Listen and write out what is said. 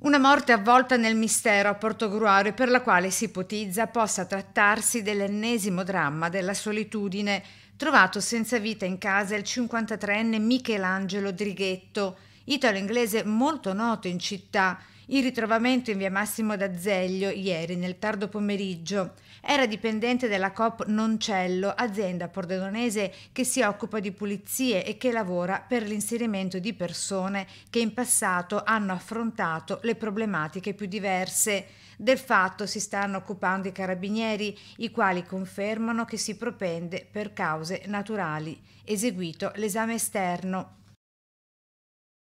Una morte avvolta nel mistero a Portogruaro e per la quale si ipotizza possa trattarsi dell'ennesimo dramma della solitudine trovato senza vita in casa il 53enne Michelangelo Drighetto, italo-inglese molto noto in città il ritrovamento in via Massimo d'Azeglio ieri nel tardo pomeriggio era dipendente della COP Noncello, azienda pordenonese che si occupa di pulizie e che lavora per l'inserimento di persone che in passato hanno affrontato le problematiche più diverse. Del fatto si stanno occupando i carabinieri, i quali confermano che si propende per cause naturali, eseguito l'esame esterno.